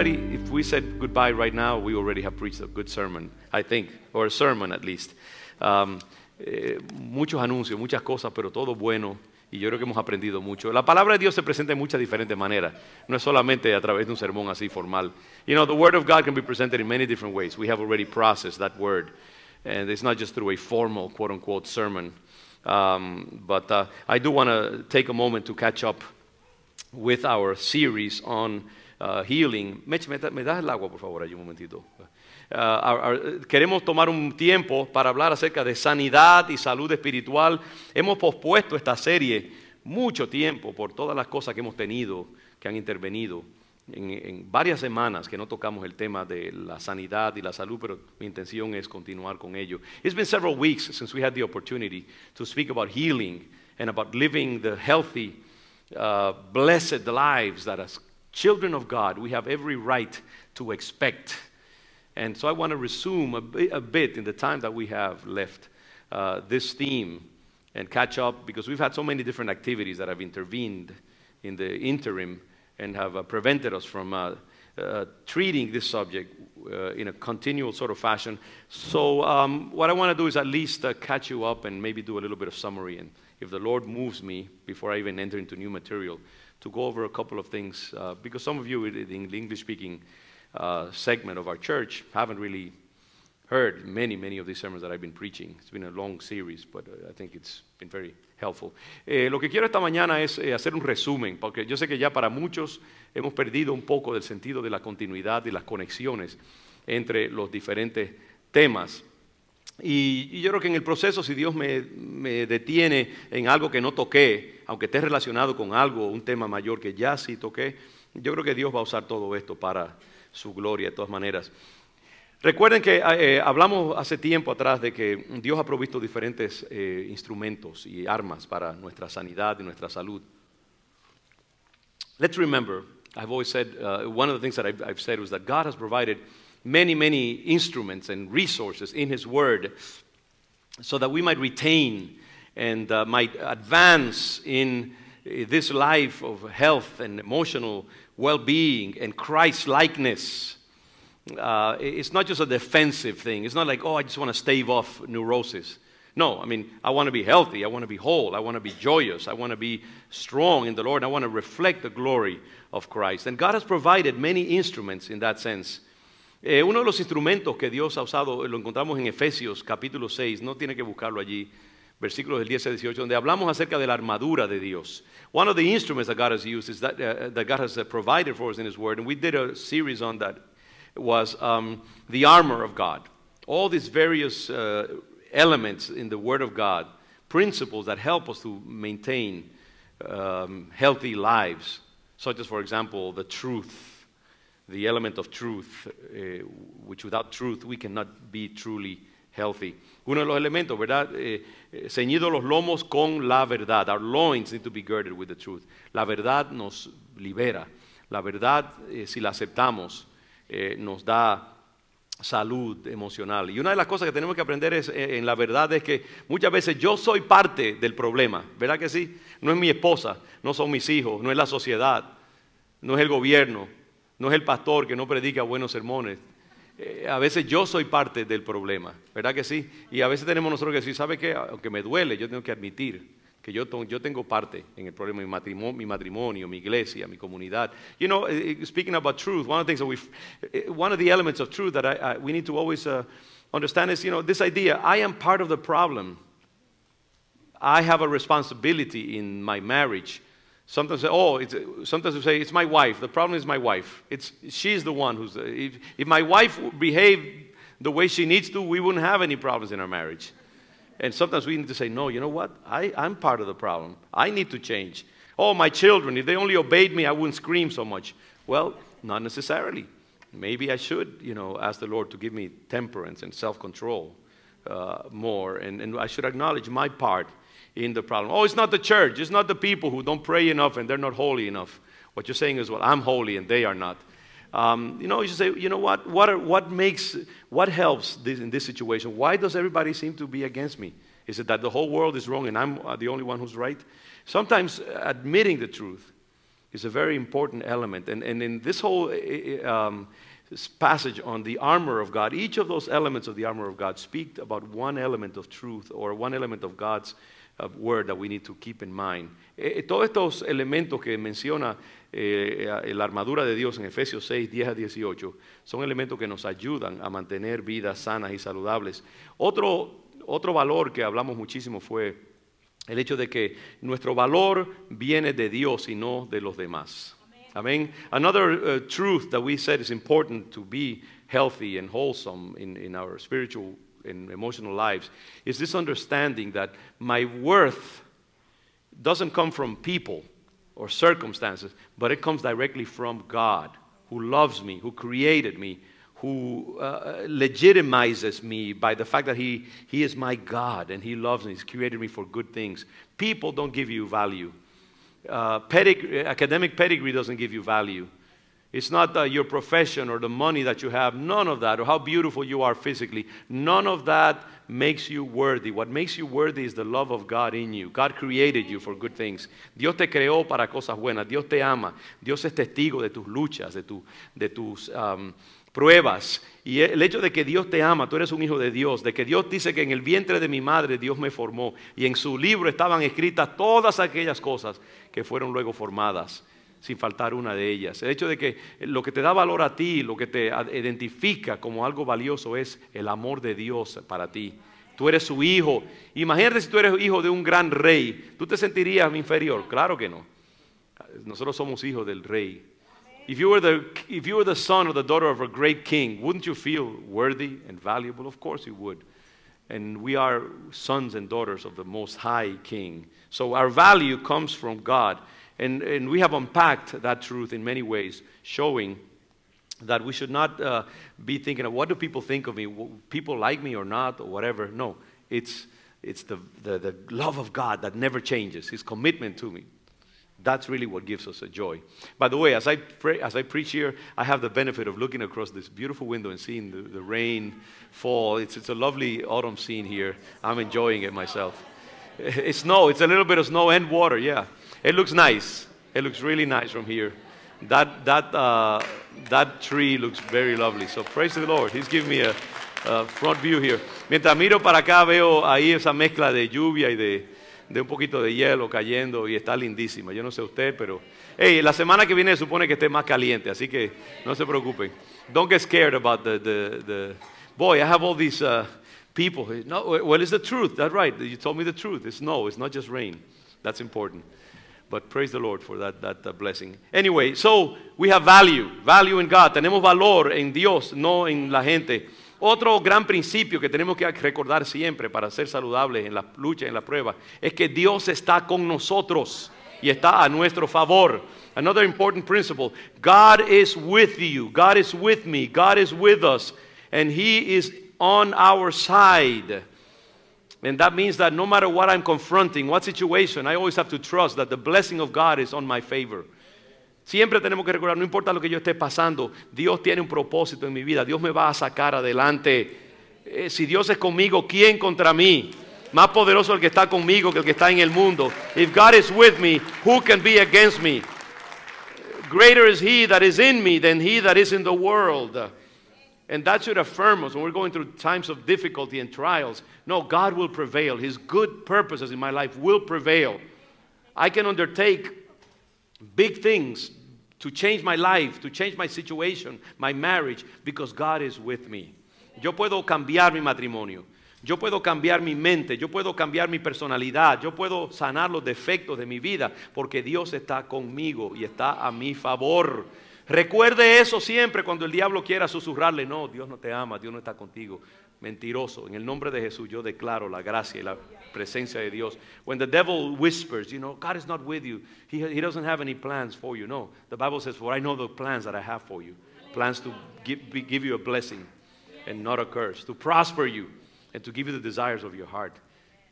already, if we said goodbye right now, we already have preached a good sermon, I think, or a sermon at least. Um, eh, muchos anuncios, muchas cosas, pero todo bueno. Y yo creo que hemos aprendido mucho. La palabra de Dios se presenta en muchas diferentes maneras. No es solamente a través de un sermón así formal. You know, the word of God can be presented in many different ways. We have already processed that word. And it's not just through a formal, quote unquote, sermon. Um, but uh, I do want to take a moment to catch up with our series on Uh, healing. ¿me, das el agua, por favor, allí un momentito? Uh, queremos tomar un tiempo para hablar acerca de sanidad y salud espiritual. Hemos pospuesto esta serie mucho tiempo por todas las cosas que hemos tenido, que han intervenido. En, en, varias semanas que no tocamos el tema de la sanidad y la salud, pero mi intención es continuar con ello. It's been several weeks since we had the opportunity to speak about healing and about living the healthy, uh, blessed lives that, has, children of God, we have every right to expect. And so I want to resume a, bit, a bit in the time that we have left uh, this theme and catch up because we've had so many different activities that have intervened in the interim and have uh, prevented us from uh, uh, treating this subject uh, in a continual sort of fashion. So, um, what I want to do is at least uh, catch you up and maybe do a little bit of summary. And if the Lord moves me before I even enter into new material, to go over a couple of things uh, because some of you in the English speaking uh, segment of our church haven't really heard many, many of these sermons that I've been preaching. It's been a long series, but uh, I think it's been very helpful. Eh, lo que quiero esta mañana es eh, hacer un resumen, porque yo sé que ya para muchos hemos perdido un poco del sentido de la continuidad y las conexiones entre los diferentes temas. Y, y yo creo que en el proceso, si Dios me, me detiene en algo que no toqué, aunque esté relacionado con algo, un tema mayor que ya sí toqué, yo creo que Dios va a usar todo esto para su gloria de todas maneras. Recuerden que eh, eh, hablamos hace tiempo atrás de que Dios ha provisto diferentes eh, instrumentos y armas para nuestra sanidad y nuestra salud. Let's remember, I've always said, uh, one of the things that I've, I've said was that God has provided many, many instruments and resources in His Word so that we might retain and uh, might advance in uh, this life of health and emotional well being and Christ likeness. Uh, it's not just a defensive thing. It's not like, oh, I just want to stave off neurosis. No, I mean, I want to be healthy. I want to be whole. I want to be joyous. I want to be strong in the Lord. I want to reflect the glory of Christ. And God has provided many instruments in that sense. Eh, uno de los instrumentos que Dios ha usado lo encontramos en Efesios capítulo 6. No tiene que buscarlo allí versículos del 10 al 18, donde hablamos acerca de la armadura de Dios. One of the instruments that God has used is that, uh, that God has uh, provided for us in His Word, and we did a series on that, it was um, the armor of God. All these various uh, elements in the Word of God, principles that help us to maintain um, healthy lives, such as, for example, the truth, the element of truth, uh, which without truth we cannot be truly Uno de los elementos, ¿verdad? ceñidos eh, eh, ceñido los lomos con la verdad. Our loins need to be girded with the truth. La verdad nos libera. La verdad, eh, si la aceptamos, nos da salud emocional. Y una de las cosas que tenemos que aprender es, en la verdad es que muchas veces yo soy parte del problema, ¿verdad que sí? No es mi esposa, no son mis hijos, no es la sociedad, no es el gobierno, no es el pastor que no predica buenos sermones. Eh, a veces yo soy parte del problema, ¿verdad que sí? Y a veces tenemos nosotros que decir, ¿sabe qué? Aunque me duele, yo tengo que admitir que yo, yo tengo parte en el problema, mi matrimonio, mi, matrimonio, mi iglesia, mi comunidad. You know, eh, eh, speaking about truth, one of the things that we, one of the elements of truth that I, we need to always uh, understand is, you know, this idea, I am part of the problem. I have a responsibility in my marriage. Sometimes, say, oh, sometimes we say, it's my wife. The problem is my wife. It's, she's the one who's, if, if my wife behaved the way she needs to, we wouldn't have any problems in our marriage. And sometimes we need to say, no, you know what? I, I'm part of the problem. I need to change. Oh, my children, if they only obeyed me, I wouldn't scream so much. Well, not necessarily. Maybe I should, you know, ask the Lord to give me temperance and self-control uh, more, and, and I should acknowledge my part in the problem. Oh, it's not the church. It's not the people who don't pray enough and they're not holy enough. What you're saying is, well, I'm holy and they are not. Um, you know, you say, you know what? What, are, what makes, what helps this, in this situation? Why does everybody seem to be against me? Is it that the whole world is wrong and I'm uh, the only one who's right? Sometimes uh, admitting the truth is a very important element. And, and in this whole eh, eh, eh, um, this passage on the armor of God, each of those elements of the armor of God speak about one element of truth or one element of God's word that we need to keep in mind. Eh, eh, todos estos elementos que menciona eh, la armadura de Dios en Efesios 6, 10 a 18 son elementos que nos ayudan a mantener vidas sanas y saludables. Otro, otro valor que hablamos muchísimo fue el hecho de que nuestro valor viene de Dios y no de los demás. Amén. Another truth that we said is important to be healthy and wholesome in our spiritual In emotional lives is this understanding that my worth doesn't come from people or circumstances, but it comes directly from God who loves me, who created me, who uh, legitimizes me by the fact that he, he is my God and He loves me. He's created me for good things. People don't give you value. Uh, pedig academic pedigree doesn't give you value. It's not your profession or the money that you have, none of that, or how beautiful you are physically. None of that makes you worthy. What makes you worthy is the love of God in you. God created you for good things. Dios te creó para cosas buenas. Dios te ama. Dios es testigo de tus luchas, de, tu, de tus um, pruebas. Y el hecho de que Dios te ama, tú eres un hijo de Dios, de que Dios dice que en el vientre de mi madre Dios me formó y en su libro estaban escritas todas aquellas cosas que fueron luego formadas sin faltar una de ellas. El hecho de que lo que te da valor a ti, lo que te identifica como algo valioso es el amor de Dios para ti. Tú eres su hijo. Imagínate si tú eres hijo de un gran rey. ¿Tú te sentirías inferior? Claro que no. Nosotros somos hijos del rey. If you, were the, if you were the son or the daughter of a great king, wouldn't you feel worthy and valuable? Of course you would. And we are sons and daughters of the Most High King. So our value comes from God. And, and we have unpacked that truth in many ways, showing that we should not uh, be thinking of what do people think of me, people like me or not, or whatever. No, it's, it's the, the, the love of God that never changes, His commitment to me. That's really what gives us a joy. By the way, as I, pray, as I preach here, I have the benefit of looking across this beautiful window and seeing the, the rain fall. It's, it's a lovely autumn scene here. I'm enjoying it myself. It's snow. It's a little bit of snow and water. Yeah, it looks nice. It looks really nice from here. That that uh, that tree looks very lovely. So praise the Lord. He's giving me a, a front view here. Mientras miro para acá veo ahí esa mezcla de lluvia y de, de un poquito de hielo cayendo y está lindísima. Yo no sé usted, pero hey, la semana que viene supone que esté más caliente, así que no se preocupen. Don't get scared about the the, the... boy. I have all these. Uh, People, no, what is the truth? That's right. You told me the truth. It's no, it's not just rain. That's important. But praise the Lord for that, that, uh, blessing. Anyway, so we have value, value in God. Tenemos valor en Dios, no en la gente. Otro gran principio que tenemos que recordar siempre para ser saludables en la lucha, en la prueba, es que Dios está con nosotros y está a nuestro favor. Another important principle, God is with you, God is with me, God is with us, and He is on our side. And that means that no matter what I'm confronting, what situation, I always have to trust that the blessing of God is on my favor. Siempre tenemos que recordar, no importa lo que yo esté pasando, Dios tiene un propósito en mi vida, Dios me va a sacar adelante. Eh, si Dios es conmigo, ¿quién contra mí? Más poderoso el que está conmigo que el que está en el mundo. If God is with me, who can be against me? Greater is he that is in me than he that is in the world. And that should affirm us when we're going through times of difficulty and trials. No, God will prevail. His good purposes in my life will prevail. I can undertake big things to change my life, to change my situation, my marriage, because God is with me. Yo puedo cambiar mi matrimonio. Yo puedo cambiar mi mente, yo puedo cambiar mi personalidad, yo puedo sanar los defectos de mi vida, porque Dios está conmigo y está a mi favor. Recuerde eso siempre cuando el diablo quiera susurrarle, no, Dios no te ama, Dios no está contigo. Mentiroso, en el nombre de Jesús yo declaro la gracia y la presencia de Dios. When the devil whispers, you know, God is not with you. He, he doesn't have any plans for you. No, the Bible says, for I know the plans that I have for you. Plans to give, give you a blessing and not a curse, to prosper you and to give you the desires of your heart.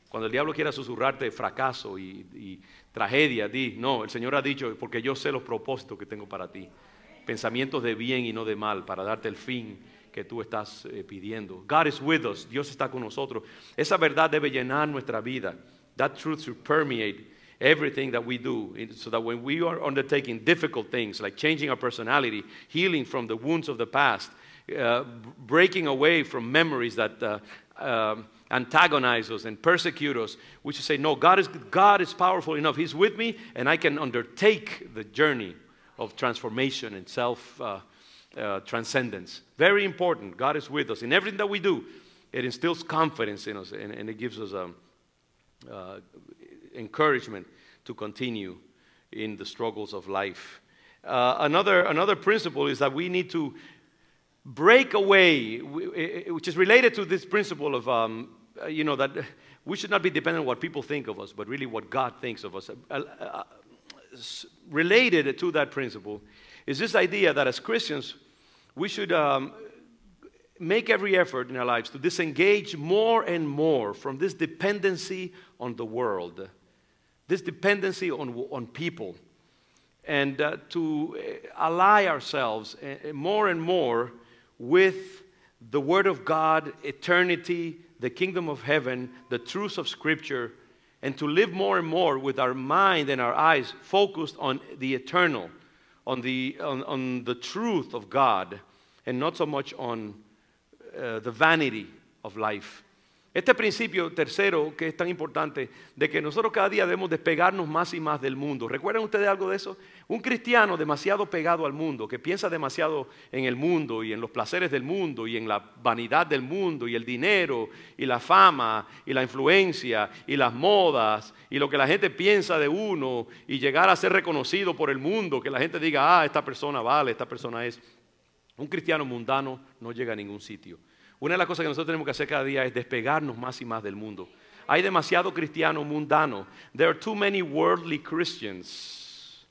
Cuando el diablo quiera susurrarte fracaso y, y tragedia, di, no, el Señor ha dicho, porque yo sé los propósitos que tengo para ti. pensamientos de bien y no de mal, para darte el fin que tú estás eh, pidiendo. God is with us, Dios está con nosotros. Esa verdad debe llenar nuestra vida. That truth should permeate everything that we do, so that when we are undertaking difficult things like changing our personality, healing from the wounds of the past, uh, breaking away from memories that uh, uh, antagonize us and persecute us, we should say, No, God is, God is powerful enough. He's with me, and I can undertake the journey of transformation and self uh, uh, transcendence. Very important. God is with us. In everything that we do, it instills confidence in us and, and it gives us um, uh, encouragement to continue in the struggles of life. Uh, another, another principle is that we need to break away, which is related to this principle of, um, uh, you know, that we should not be dependent on what people think of us, but really what God thinks of us. Uh, related to that principle is this idea that as Christians, we should um, make every effort in our lives to disengage more and more from this dependency on the world, this dependency on, on people, and uh, to uh, ally ourselves eh, eh, more and more with the Word of God, eternity, the kingdom of heaven, the truths of Scripture and to live more and more with our mind and our eyes focused on the eternal, on the, on, on the truth of God, and not so much on uh, the vanity of life. Este principio tercero que es tan importante, de que nosotros cada día debemos despegarnos más y más del mundo. ¿Recuerdan ustedes algo de eso? Un cristiano demasiado pegado al mundo, que piensa demasiado en el mundo y en los placeres del mundo y en la vanidad del mundo y el dinero y la fama y la influencia y las modas y lo que la gente piensa de uno y llegar a ser reconocido por el mundo, que la gente diga, ah, esta persona vale, esta persona es. Un cristiano mundano no llega a ningún sitio. Una de las cosas que nosotros tenemos que hacer cada día es despegarnos más y más del mundo. Hay demasiado cristiano mundano. There are too many worldly Christians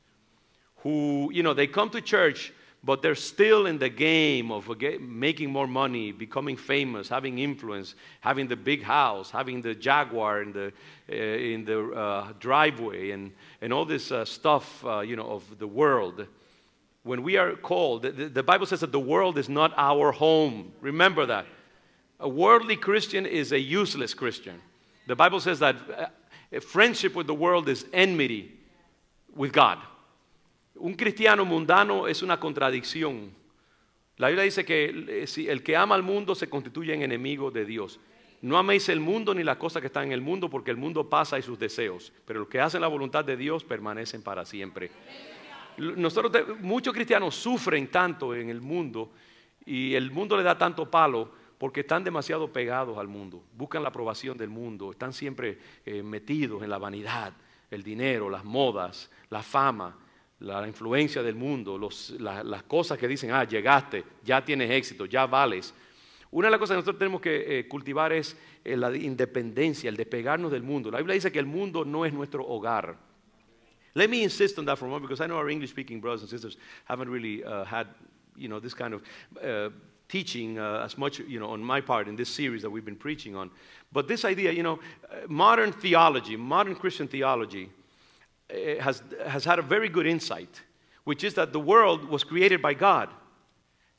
who, you know, they come to church, but they're still in the game of making more money, becoming famous, having influence, having the big house, having the Jaguar in the, uh, in the uh, driveway, and, and all this uh, stuff, uh, you know, of the world when we are called, the, Bible says that the world is not our home. Remember that. A worldly Christian is a useless Christian. The Bible says that uh, friendship with the world is enmity with God. Un cristiano mundano es una contradicción. La Biblia dice que eh, el que ama al mundo se constituye en enemigo de Dios. No améis el mundo ni las cosas que están en el mundo, porque el mundo pasa y sus deseos. Pero los que hacen la voluntad de Dios permanecen para siempre. muchos cristianos sufren tanto en el mundo y el mundo le da tanto palo porque están demasiado pegados al mundo, buscan la aprobación del mundo, están siempre eh, metidos en la vanidad, el dinero, las modas, la fama, la influencia del mundo, las cosas que dicen, ah, llegaste, ya tienes éxito, ya vales. Una de las cosas que nosotros tenemos que eh, cultivar es eh, la independencia, el despegarnos del mundo. La Biblia dice que el mundo no es nuestro hogar. Let me insist on that for a moment because I know our English speaking brothers and sisters haven't really uh, had, you know, this kind of uh, teaching uh, as much, you know, on my part in this series that we've been preaching on. But this idea, you know, uh, modern theology, modern Christian theology, uh, has, has had a very good insight, which is that the world was created by God.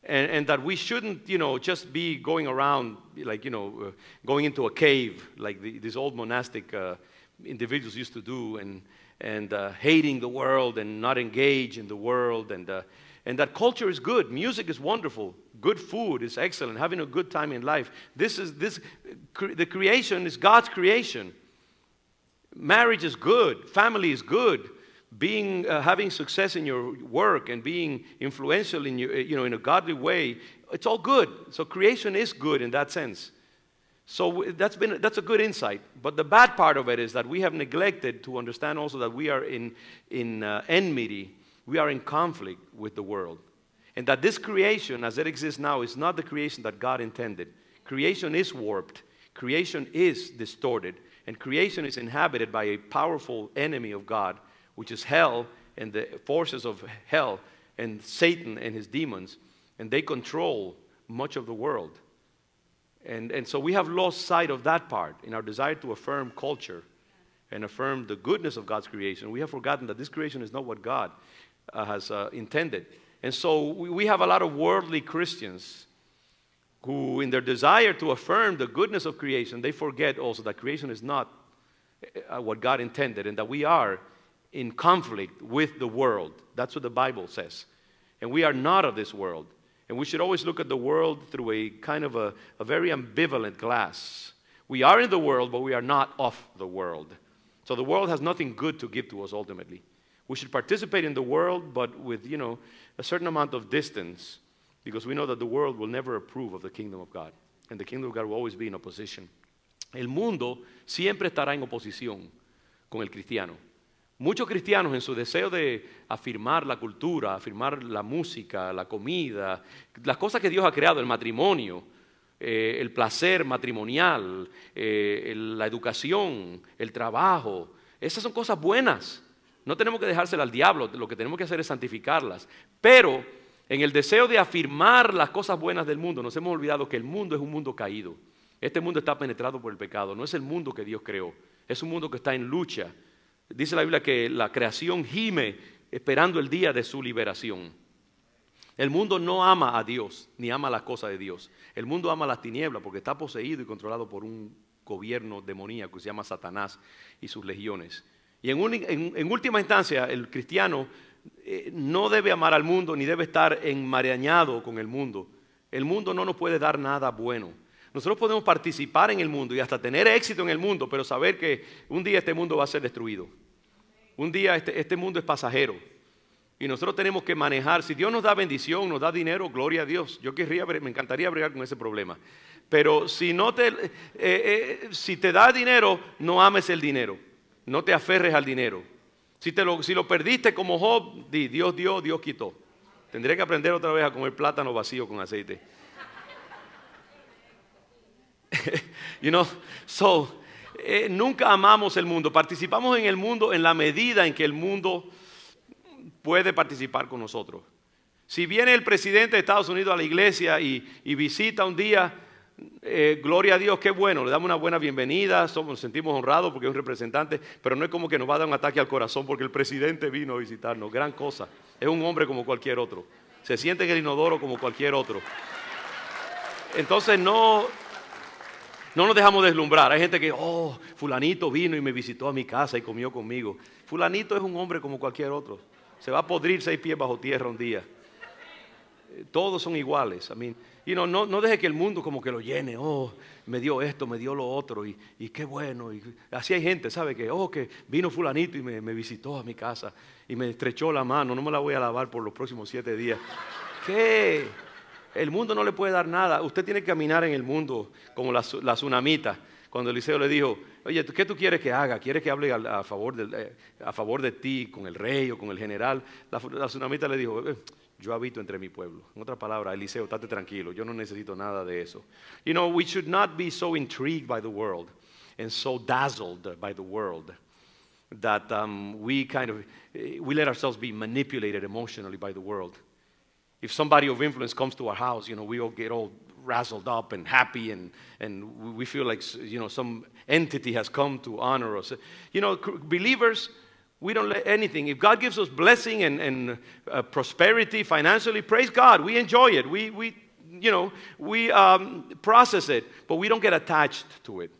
And, and, that we shouldn't, you know, just be going around like, you know, uh, going into a cave like the, these old monastic uh, individuals used to do, and and uh, hating the world and not engage in the world and and that culture is good. Music is wonderful. Good food is excellent. Having a good time in life. This is this cre- the creation is God's creation. Marriage is good. Family is good. Being uh, having success in your work and being influential in your, you know in a godly way, it's all good. So creation is good in that sense. So that's, been, that's a good insight. But the bad part of it is that we have neglected to understand also that we are in, in uh, enmity we are in conflict with the world. And that this creation, as it exists now, is not the creation that God intended. Creation is warped, creation is distorted, and creation is inhabited by a powerful enemy of God, which is hell and the forces of hell and Satan and his demons. And they control much of the world. And, and so we have lost sight of that part in our desire to affirm culture and affirm the goodness of God's creation. We have forgotten that this creation is not what God uh, has uh, intended. And so we have a lot of worldly Christians who, in their desire to affirm the goodness of creation, they forget also that creation is not uh, uh, what God intended and that we are in conflict with the world. That's what the Bible says. And we are not of this world. And we should always look at the world through a kind of a, a very ambivalent glass. We are in the world, but we are not of the world. So the world has nothing good to give to us ultimately. We should participate in the world, but with, you know, a certain amount of distance, because we know that the world will never approve of the kingdom of God. And the kingdom of God will always be in opposition. El mundo siempre estará en oposición con el cristiano. Muchos cristianos en su deseo de afirmar la cultura, afirmar la música, la comida, las cosas que Dios ha creado, el matrimonio, eh, el placer matrimonial, eh, la educación, el trabajo, esas son cosas buenas. No tenemos que dejársela al diablo, lo que tenemos que hacer es santificarlas. Pero en el deseo de afirmar las cosas buenas del mundo, nos hemos olvidado que el mundo es un mundo caído. Este mundo está penetrado por el pecado, no es el mundo que Dios creó, es un mundo que está en lucha. Dice la Biblia que la creación gime esperando el día de su liberación. El mundo no ama a Dios, ni ama las cosas de Dios. El mundo ama las tinieblas porque está poseído y controlado por un gobierno demoníaco que se llama Satanás y sus legiones. Y en, última instancia, el cristiano eh, no debe amar al mundo ni debe estar enmarañado con el mundo. El mundo no nos puede dar nada bueno. Nosotros podemos participar en el mundo y hasta tener éxito en el mundo, pero saber que un día este mundo va a ser destruido. Un día este, este mundo es pasajero. Y nosotros tenemos que manejar, si Dios nos da bendición, nos da dinero, gloria a Dios. Yo querría, me encantaría bregar con ese problema. Pero si eh, eh, te da dinero, no ames el dinero. No te aferres al dinero. Si, lo, perdiste como Job, di, Dios dio, Dios quitó. Tendré que aprender otra vez a comer plátano vacío con aceite. you know, so, eh, nunca amamos el mundo. Participamos en el mundo en la medida en que el mundo puede participar con nosotros. Si viene el presidente de Estados Unidos a la iglesia y visita un día, eh, gloria a Dios, qué bueno, le damos una buena bienvenida, somos, nos sentimos honrados porque es un representante, pero no es como que nos va a dar un ataque al corazón porque el presidente vino a visitarnos, gran cosa, es un hombre como cualquier otro, se siente en el inodoro como cualquier otro. Entonces no, no nos dejamos deslumbrar, hay gente que, oh, fulanito vino y me visitó a mi casa y comió conmigo. Fulanito es un hombre como cualquier otro, se va a podrir seis pies bajo tierra un día todos son iguales. Y no, no deje que el mundo como que lo llene. Oh, me dio esto, me dio lo otro y, qué bueno. Y así hay gente, ¿sabe? Que, oh, que vino fulanito y me, visitó a mi casa y me estrechó la mano. No me la voy a lavar por los próximos siete días. ¿Qué? El mundo no le puede dar nada. Usted tiene que caminar en el mundo como la, la tsunamita. Cuando Eliseo le dijo, oye, ¿qué tú quieres que haga? ¿Quieres que hable eh, a, favor, de, ti, con el rey o con el general? La, la tsunamita le dijo, eh, yo habito entre mi pueblo. En otras palabras, Eliseo, estate tranquilo, yo no necesito nada de eso. You know, we should not be so intrigued by the world and so dazzled by the world that um, we kind of, eh, we let ourselves be manipulated emotionally by the world. If somebody of influence comes to our house, you know, we all get all razzled up and happy and, and we feel like, you know, some entity has come to honor us. You know, believers we don't let anything. If God gives us blessing and, and uh, prosperity financially, praise God. We enjoy it. We, we you know, we um, process it, but we don't get attached to it.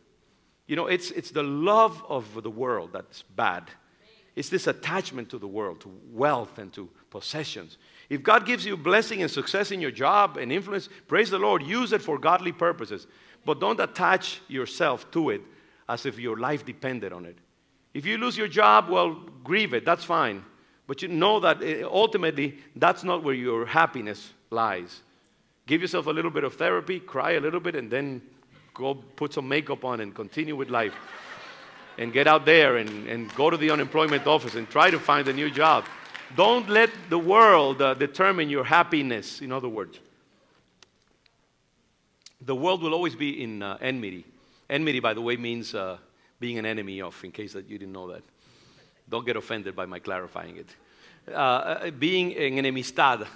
You know, it's, it's the love of the world that's bad. It's this attachment to the world, to wealth and to possessions. If God gives you blessing and success in your job and influence, praise the Lord, use it for godly purposes. But don't attach yourself to it as if your life depended on it. If you lose your job, well, grieve it, that's fine. But you know that eh, ultimately, that's not where your happiness lies. Give yourself a little bit of therapy, cry a little bit, and then go put some makeup on and continue with life. and get out there and, and go to the unemployment office and try to find a new job. Don't let the world uh, determine your happiness, in other words. The world will always be in uh, enmity. Enmity, by the way, means uh, being an enemy of, in case that you didn't know that. Don't get offended by my clarifying it. Uh, uh, being an enemistad,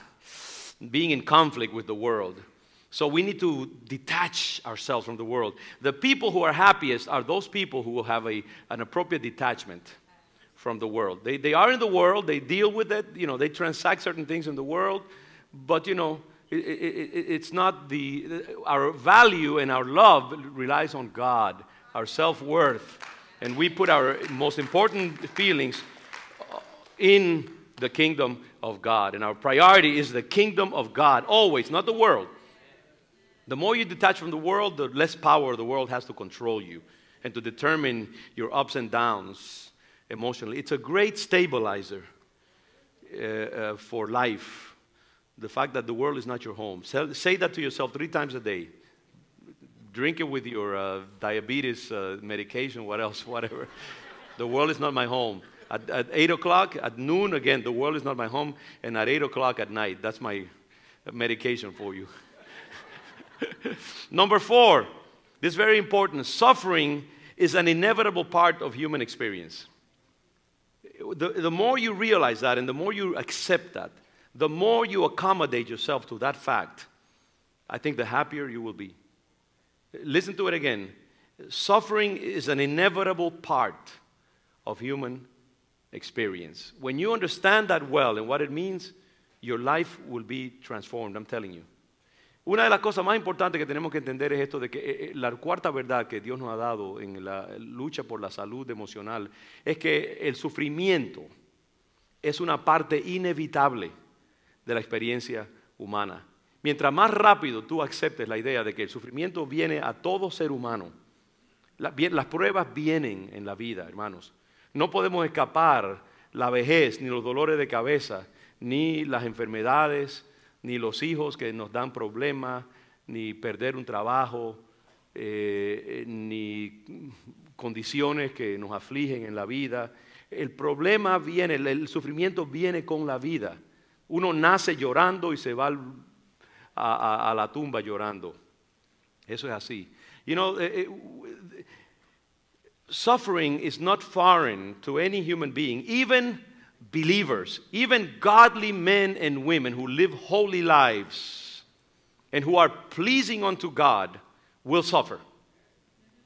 being in conflict with the world. So we need to detach ourselves from the world. The people who are happiest are those people who will have a, an appropriate detachment from the world. They, they are in the world, they deal with it, you know, they transact certain things in the world, but you know, it, it, it, it's not the, our value and our love relies on God our self worth, and we put our most important feelings in the kingdom of God. And our priority is the kingdom of God, always, not the world. The more you detach from the world, the less power the world has to control you and to determine your ups and downs emotionally. It's a great stabilizer uh, uh, for life. The fact that the world is not your home. Say that to yourself three times a day drink it with your uh, diabetes uh, medication, what else, whatever. the world is not my home. At, at 8 o'clock, at noon, again, the world is not my home. And at 8 o'clock at night, that's my medication for you. Number four, this is very important. Suffering is an inevitable part of human experience. The, the more you realize that and the more you accept that, the more you accommodate yourself to that fact, I think the happier you will be. Listen to it again. Suffering is an inevitable part of human experience. When you understand that well and what it means, your life will be transformed, I'm telling you. Una de las cosas más importantes que tenemos que entender es esto de que eh, eh, la cuarta verdad que Dios nos ha dado en la lucha por la salud emocional es que el sufrimiento es una parte inevitable de la experiencia humana. Mientras más rápido tú aceptes la idea de que el sufrimiento viene a todo ser humano, las pruebas vienen en la vida, hermanos. No podemos escapar la vejez, ni los dolores de cabeza, ni las enfermedades, ni los hijos que nos dan problemas, ni perder un trabajo, eh, eh, ni condiciones que nos afligen en la vida. El problema viene, el, sufrimiento viene con la vida. Uno nace llorando y se va a, a, a la tumba llorando. Eso es así. You know, it, eh, eh, suffering is not foreign to any human being, even believers, even godly men and women who live holy lives and who are pleasing unto God will suffer.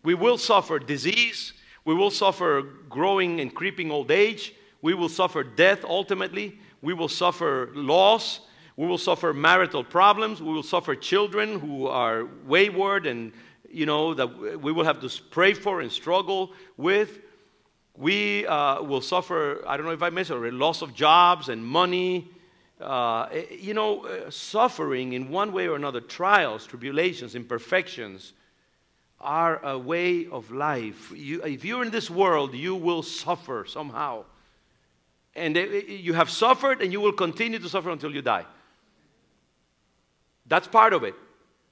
We will suffer disease, we will suffer growing and creeping old age, we will suffer death ultimately, we will suffer loss, we will suffer marital problems. We will suffer children who are wayward and, you know, that we will have to pray for and struggle with. We uh, will suffer, I don't know if I mentioned it, loss of jobs and money. Uh, eh, you know, uh, suffering in one way or another, trials, tribulations, imperfections are a way of life. You, if you're in this world, you will suffer somehow. And eh, eh, you have suffered and you will continue to suffer until you die. That's part of it.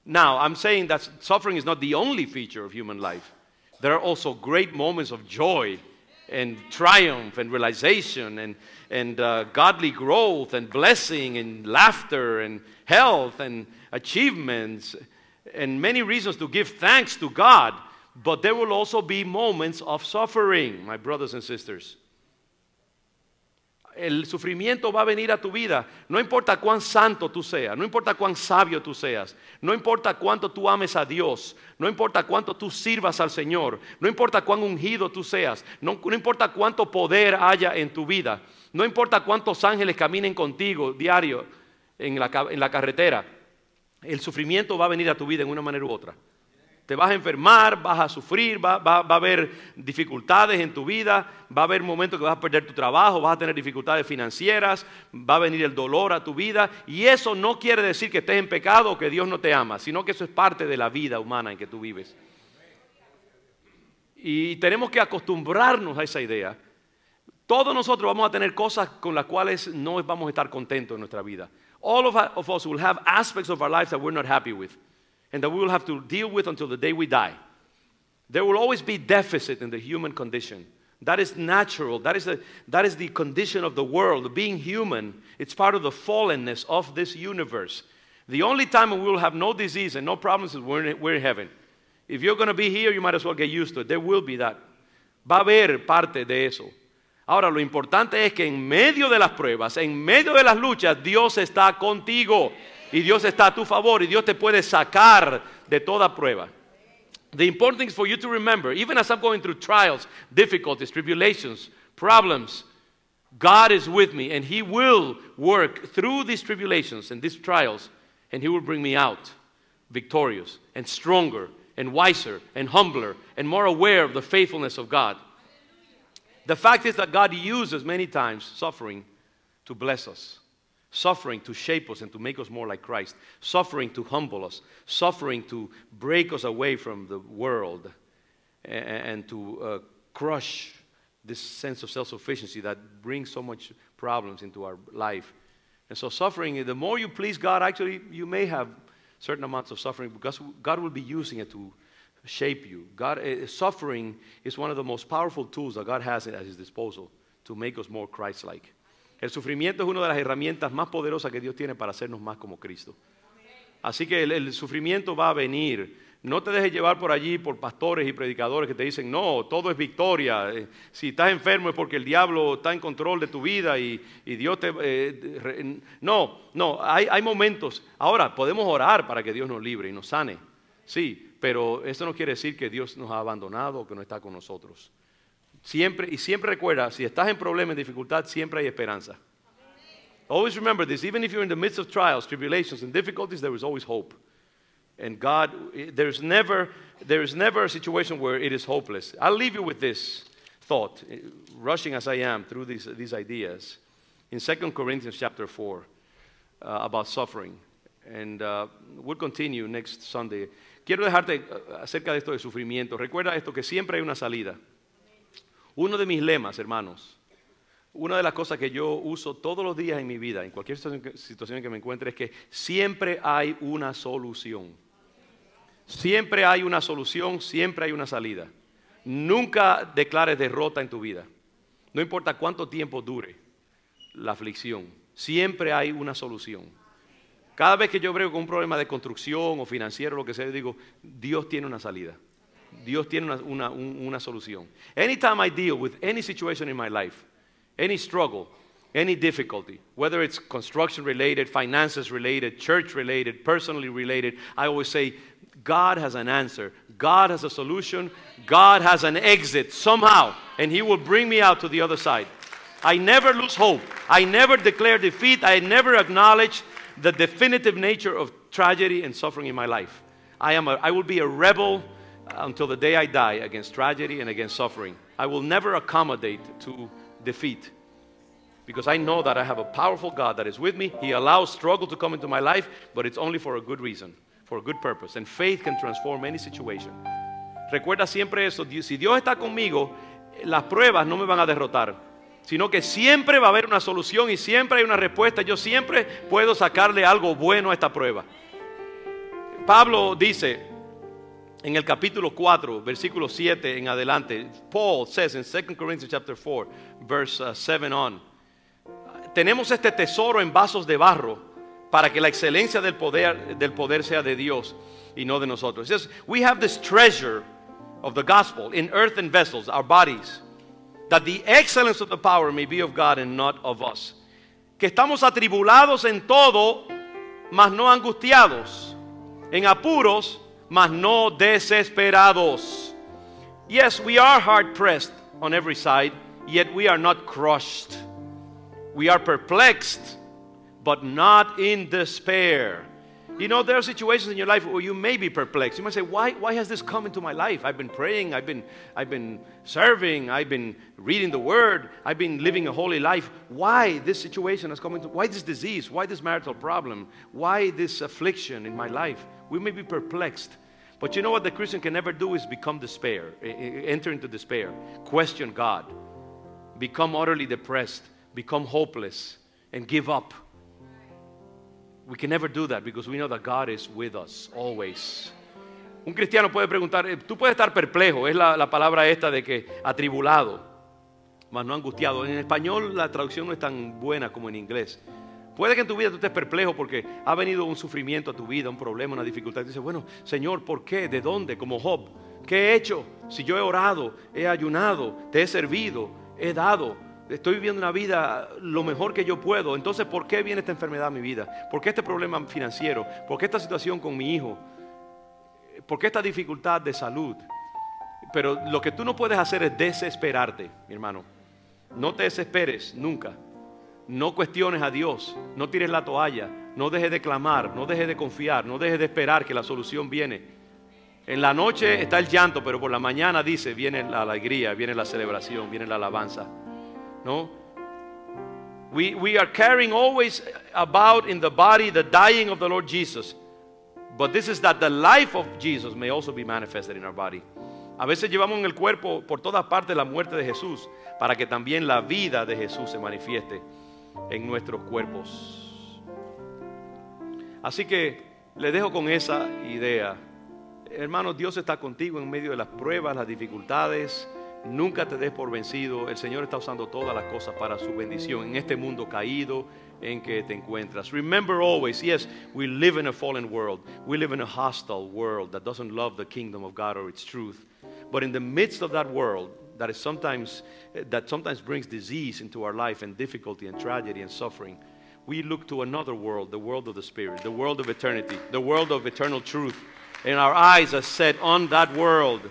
Now, I'm saying that suffering is not the only feature of human life. There are also great moments of joy and triumph and realization and, and uh, godly growth and blessing and laughter and health and achievements and many reasons to give thanks to God. But there will also be moments of suffering, my brothers and sisters. el sufrimiento va a venir a tu vida. No importa cuán santo tú seas, no importa cuán sabio tú seas, no importa cuánto tú ames a Dios, no importa cuánto tú sirvas al Señor, no importa cuán ungido tú seas, no, importa cuánto poder haya en tu vida, no importa cuántos ángeles caminen contigo diario en la, en la carretera, el sufrimiento va a venir a tu vida de una manera u otra te vas a enfermar, vas a sufrir, va, a haber dificultades en tu vida, va a haber momentos que vas a perder tu trabajo, vas a tener dificultades financieras, va a venir el dolor a tu vida. Y eso no quiere decir que estés en pecado o que Dios no te ama, sino que eso es parte de la vida humana en que tú vives. Y tenemos que acostumbrarnos a esa idea. Todos nosotros vamos a tener cosas con las cuales no vamos a estar contentos en nuestra vida. All of us will have aspects of our lives that we're not happy with. and that we will have to deal with until the day we die. There will always be deficit in the human condition. That is natural. That is, a, that is the condition of the world. Being human, it's part of the fallenness of this universe. The only time we will have no disease and no problems is when we're in heaven. If you're going to be here, you might as well get used to it. There will be that. Va a haber parte de eso. Ahora, lo importante es que en medio de las pruebas, en medio de las luchas, Dios está contigo. Y Dios está a tu favor y Dios te puede sacar de toda prueba. The important is for you to remember, even as I'm going through trials, difficulties, tribulations, problems, God is with me and He will work through these tribulations and these trials and He will bring me out victorious and stronger and wiser and humbler and more aware of the faithfulness of God. The fact is that God uses many times suffering to bless us. Suffering to shape us and to make us more like Christ. Suffering to humble us. Suffering to break us away from the world and, to uh, crush this sense of self sufficiency that brings so much problems into our life. And so, suffering, the more you please God, actually, you may have certain amounts of suffering because God will be using it to shape you. God, uh, suffering is one of the most powerful tools that God has at his disposal to make us more Christ like. El sufrimiento es una de las herramientas más poderosas que Dios tiene para hacernos más como Cristo. Así que el, sufrimiento va a venir. No te dejes llevar por allí por pastores y predicadores que te dicen, no, todo es victoria. Eh, si estás enfermo es porque el diablo está en control de tu vida y, Dios te... Eh, no, no, hay, hay momentos. Ahora, podemos orar para que Dios nos libre y nos sane. Sí, pero eso no quiere decir que Dios nos ha abandonado o que no está con nosotros. Siempre, y siempre recuerda, si estás en problemas, en dificultad, siempre hay esperanza. Always remember this, even if you're in the midst of trials, tribulations, and difficulties, there is always hope. And God, there's never, there is never a situation where it is hopeless. I'll leave you with this thought, eh, rushing as I am through these, these ideas. In 2 Corinthians chapter 4, uh, about suffering. And uh, we'll continue next Sunday. Quiero dejarte eh, acerca de esto de sufrimiento. Recuerda esto, que siempre hay una salida. Uno de mis lemas, hermanos, una de las cosas que yo uso todos los días en mi vida, en cualquier situación que me encuentre, es que siempre hay una solución. Siempre hay una solución, siempre hay una salida. Nunca declares derrota en tu vida. No importa cuánto tiempo dure la aflicción, siempre hay una solución. Cada vez que yo veo con un problema de construcción o financiero, lo que sea, digo, Dios tiene una salida. Dios tiene una, una, una solución. Anytime I deal with any situation in my life, any struggle, any difficulty, whether it's construction related, finances related, church related, personally related, I always say, God has an answer. God has a solution. God has an exit somehow, and He will bring me out to the other side. I never lose hope. I never declare defeat. I never acknowledge the definitive nature of tragedy and suffering in my life. I, am a, I will be a rebel until the day I die against tragedy and against suffering. I will never accommodate to defeat because I know that I have a powerful God that is with me. He allows struggle to come into my life, but it's only for a good reason, for a good purpose. And faith can transform any situation. Recuerda siempre eso, si Dios está conmigo, las pruebas no me van a derrotar, sino que siempre va a haber una solución y siempre hay una respuesta. Yo siempre puedo sacarle algo bueno a esta prueba. Pablo dice, en el capítulo 4, versículo 7 en adelante, Paul says in 2 Corinthians chapter 4, verse 7 uh, on, tenemos este tesoro en vasos de barro para que la excelencia del poder, del poder sea de Dios y no de nosotros. says, we have this treasure of the gospel in earthen vessels, our bodies, that the excellence of the power may be of God and not of us. Que estamos atribulados en todo, mas no angustiados, en apuros, mas no desesperados. Yes, we are hard pressed on every side, yet we are not crushed. We are perplexed, but not in despair. You know, there are situations in your life where you may be perplexed. You might say, why, why has this come into my life? I've been praying, I've been, I've been serving, I've been reading the word, I've been living a holy life. Why this situation has come into, why this disease, why this marital problem, why this affliction in my life? We may be perplexed. But you know what the Christian can never do is become despair, enter into despair, question God, become utterly depressed, become hopeless, and give up We can never do that because we know that God is with us always. Un cristiano puede preguntar, eh, tú puedes estar perplejo, es la, palabra esta de que atribulado, mas no angustiado. En español la traducción no es tan buena como en inglés. Puede que en tu vida tú estés perplejo porque ha venido un sufrimiento a tu vida, un problema, una dificultad. Y dices, bueno, Señor, ¿por qué? ¿De dónde? Como Job. ¿Qué he hecho? Si yo he orado, he ayunado, te he servido, he dado, Estoy viviendo una vida lo mejor que yo puedo. Entonces, ¿por qué viene esta enfermedad a mi vida? ¿Por qué este problema financiero? ¿Por qué esta situación con mi hijo? ¿Por qué esta dificultad de salud? Pero lo que tú no puedes hacer es desesperarte, mi hermano. No te desesperes nunca. No cuestiones a Dios. No tires la toalla. No dejes de clamar. No dejes de confiar. No dejes de esperar que la solución viene. En la noche está el llanto, pero por la mañana dice, viene la alegría, viene la celebración, viene la alabanza. No? We, we are carrying always about in the body the dying of the Lord Jesus. But this is that the life of Jesus may also be manifested in our body. A veces llevamos en el cuerpo por todas partes la muerte de Jesús para que también la vida de Jesús se manifieste en nuestros cuerpos. Así que le dejo con esa idea. Hermanos, Dios está contigo en medio de las pruebas, las dificultades, Nunca te des por vencido. El Señor está usando todas las cosas para su bendición en este mundo caído en que te encuentras. Remember always, yes, we live in a fallen world. We live in a hostile world that doesn't love the kingdom of God or its truth. But in the midst of that world, that is sometimes that sometimes brings disease into our life and difficulty and tragedy and suffering. We look to another world, the world of the spirit, the world of eternity, the world of eternal truth, and our eyes are set on that world.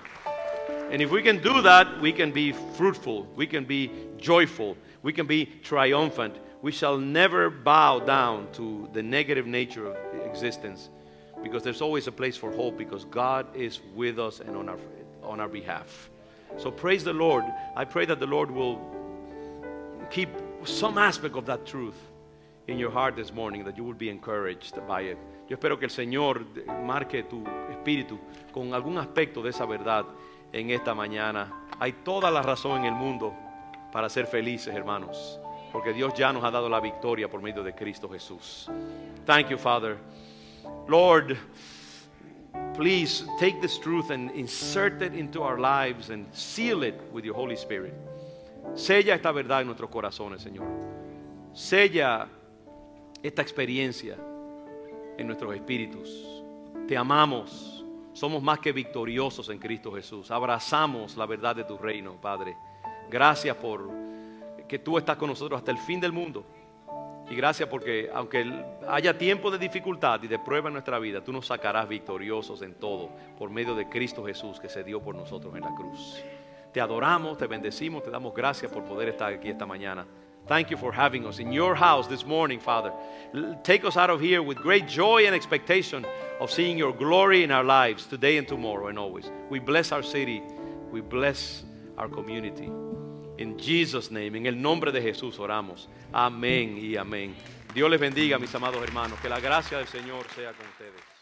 And if we can do that, we can be fruitful, we can be joyful, we can be triumphant. We shall never bow down to the negative nature of existence because there's always a place for hope because God is with us and on our, on our behalf. So praise the Lord. I pray that the Lord will keep some aspect of that truth in your heart this morning, that you will be encouraged by it. Yo espero que el Señor marque tu espíritu con algún aspecto de esa verdad en esta mañana. Hay toda la razón en el mundo para ser felices, hermanos, porque Dios ya nos ha dado la victoria por medio de Cristo Jesús. Thank you, Father. Lord, please take this truth and insert it into our lives and seal it with your Holy Spirit. Sella esta verdad en nuestros corazones, Señor. Sella esta experiencia en nuestros espíritus. Te amamos somos más que victoriosos en Cristo Jesús. Abrazamos la verdad de tu reino, Padre. Gracias por que tú estás con nosotros hasta el fin del mundo. Y gracias porque aunque haya tiempo de dificultad y de prueba en nuestra vida, tú nos sacarás victoriosos en todo por medio de Cristo Jesús que se dio por nosotros en la cruz. Te adoramos, te bendecimos, te damos gracias por poder estar aquí esta mañana. Thank you for having us in your house this morning, Father. Take us out of here with great joy and expectation of seeing your glory in our lives today and tomorrow and always. We bless our city. We bless our community. In Jesus' name, in el nombre de Jesús oramos. Amén y amén. Dios les bendiga, mis amados hermanos. Que la gracia del Señor sea con ustedes.